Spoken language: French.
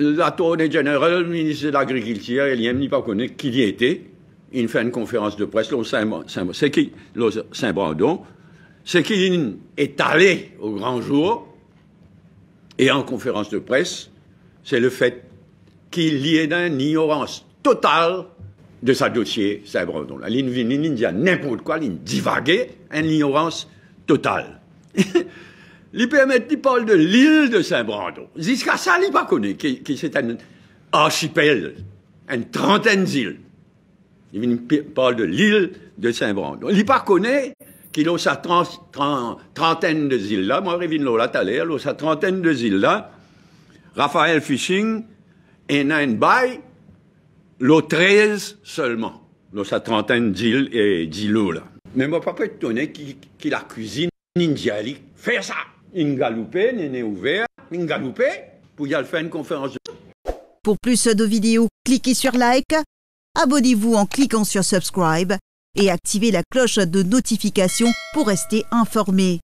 La tournée générale le ministre de l'Agriculture, il n'y a pas connu qui y était. Il fait une conférence de presse, c'est qui, Saint-Brandon, Ce qui est allé au grand jour, et en conférence de presse, c'est le fait qu'il y ait une ignorance totale de sa dossier Saint-Brandon. La ligne n'importe quoi, il divague une ignorance totale. L'y permet de parle de l'île de Saint-Brando. Jusqu'à ça, li pas connu, qui, qui c'est un archipel, une trentaine d'îles. Il parle de l'île de Saint-Brando. Il pas connaît qu'il a sa trentaine de îles là. Moi, Révin là tout à l'heure, il a sa trentaine de îles là. Raphaël Fishing, et Nine Bay, l'eau 13 seulement. a sa trentaine d'îles et d'îlots là. Mais moi, pas peut qui, qui la cuisine ninja, faire ça. Ouvert, Pour plus de vidéos, cliquez sur like, abonnez-vous en cliquant sur subscribe et activez la cloche de notification pour rester informé.